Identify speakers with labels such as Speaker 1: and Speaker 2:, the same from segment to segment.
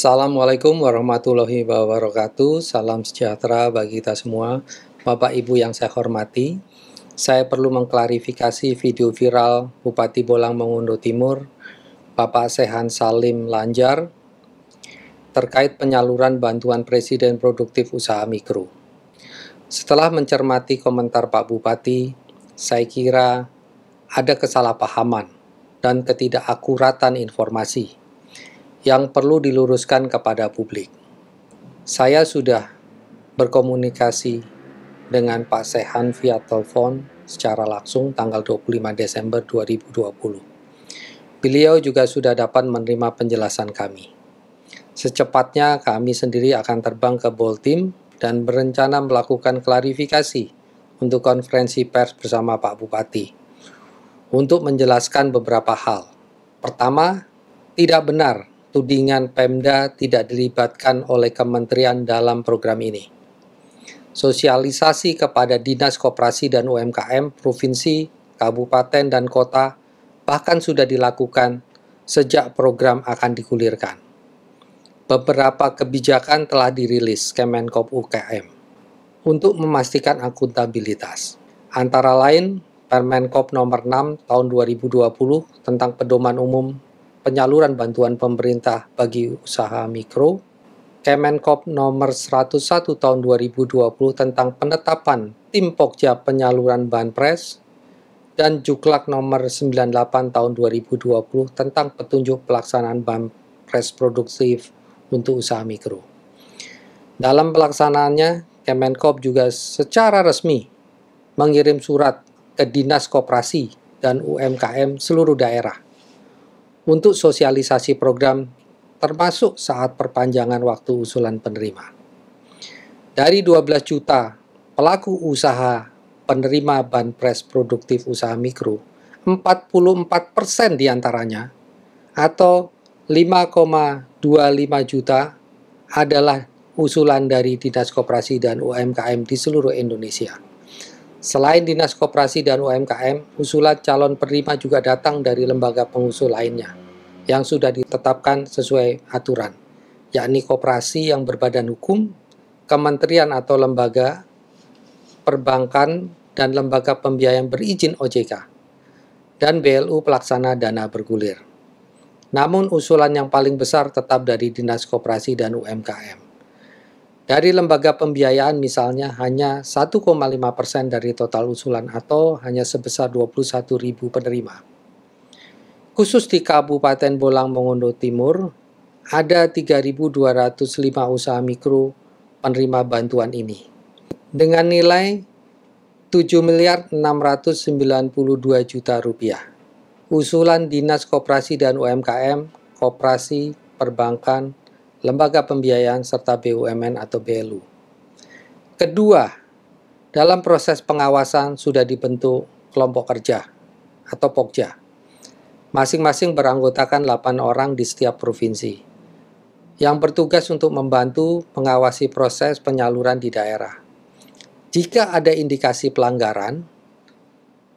Speaker 1: Assalamualaikum warahmatullahi wabarakatuh. Salam sejahtera bagi kita semua, Bapak Ibu yang saya hormati. Saya perlu mengklarifikasi video viral Bupati Bolang Mengundo Timur, Bapak Sehan Salim Lanjar, terkait penyaluran bantuan Presiden Produktif Usaha Mikro. Setelah mencermati komentar Pak Bupati, saya kira ada kesalahpahaman dan ketidakakuratan informasi yang perlu diluruskan kepada publik. Saya sudah berkomunikasi dengan Pak Sehan via telepon secara langsung tanggal 25 Desember 2020. Beliau juga sudah dapat menerima penjelasan kami. Secepatnya kami sendiri akan terbang ke Boltim dan berencana melakukan klarifikasi untuk konferensi pers bersama Pak Bupati untuk menjelaskan beberapa hal. Pertama, tidak benar tudingan Pemda tidak dilibatkan oleh kementerian dalam program ini. Sosialisasi kepada dinas koperasi dan UMKM, provinsi, kabupaten, dan kota bahkan sudah dilakukan sejak program akan digulirkan. Beberapa kebijakan telah dirilis Kemenkop UKM untuk memastikan akuntabilitas. Antara lain, Permenkop nomor 6 tahun 2020 tentang pedoman umum penyaluran bantuan pemerintah bagi usaha mikro, Kemenkop nomor 101 tahun 2020 tentang penetapan tim pokja penyaluran banpres, dan Juklak nomor 98 tahun 2020 tentang petunjuk pelaksanaan banpres produktif untuk usaha mikro. Dalam pelaksanaannya, Kemenkop juga secara resmi mengirim surat ke Dinas Koperasi dan UMKM seluruh daerah untuk sosialisasi program termasuk saat perpanjangan waktu usulan penerima. Dari 12 juta pelaku usaha penerima Banpres Produktif Usaha Mikro, 44% persen diantaranya atau 5,25 juta adalah usulan dari Dinas Koperasi dan UMKM di seluruh Indonesia. Selain Dinas Koperasi dan UMKM, usulan calon penerima juga datang dari lembaga pengusul lainnya yang sudah ditetapkan sesuai aturan, yakni koperasi yang berbadan hukum, kementerian atau lembaga, perbankan, dan lembaga pembiayaan berizin OJK, dan BLU pelaksana dana bergulir. Namun usulan yang paling besar tetap dari Dinas Koperasi dan UMKM. Dari lembaga pembiayaan misalnya hanya 1,5% dari total usulan atau hanya sebesar 21.000 penerima Khusus di Kabupaten Bolang Mongondo Timur, ada 3.205 usaha mikro penerima bantuan ini. Dengan nilai 7 miliar juta rupiah. Usulan Dinas Koperasi dan UMKM, Koperasi, Perbankan, Lembaga Pembiayaan, serta BUMN atau BLU. Kedua, dalam proses pengawasan sudah dibentuk kelompok kerja atau POKJA masing-masing beranggotakan 8 orang di setiap provinsi, yang bertugas untuk membantu mengawasi proses penyaluran di daerah. Jika ada indikasi pelanggaran,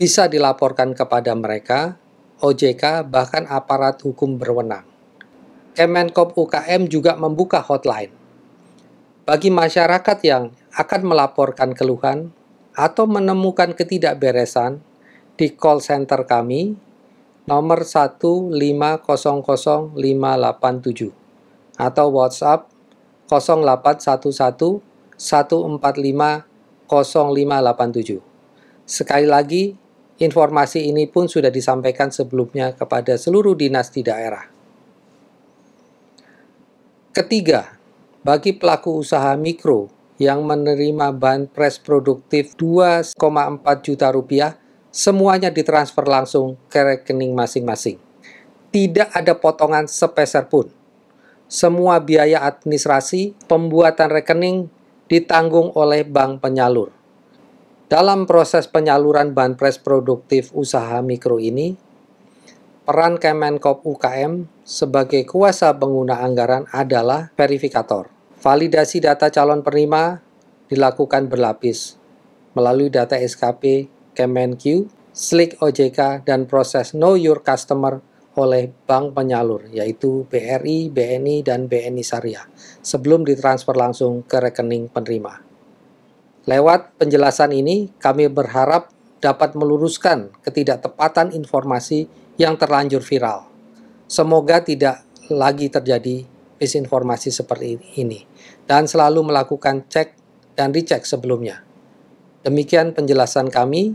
Speaker 1: bisa dilaporkan kepada mereka, OJK, bahkan aparat hukum berwenang. Kemenkop UKM juga membuka hotline. Bagi masyarakat yang akan melaporkan keluhan atau menemukan ketidakberesan di call center kami nomor 1500587 atau WhatsApp 08111450587. Sekali lagi, informasi ini pun sudah disampaikan sebelumnya kepada seluruh dinas di daerah. Ketiga, bagi pelaku usaha mikro yang menerima bahan pres produktif 2,4 juta rupiah semuanya ditransfer langsung ke rekening masing-masing. Tidak ada potongan sepeser pun. Semua biaya administrasi pembuatan rekening ditanggung oleh bank penyalur. Dalam proses penyaluran banpres produktif usaha mikro ini, peran Kemenkop UKM sebagai kuasa pengguna anggaran adalah verifikator. Validasi data calon penerima dilakukan berlapis melalui data SKP Kemenq, Slick OJK, dan proses Know Your Customer oleh bank penyalur, yaitu BRI, BNI, dan BNI Syariah, sebelum ditransfer langsung ke rekening penerima. Lewat penjelasan ini, kami berharap dapat meluruskan ketidaktepatan informasi yang terlanjur viral. Semoga tidak lagi terjadi misinformasi seperti ini dan selalu melakukan cek dan dicek sebelumnya. Demikian penjelasan kami.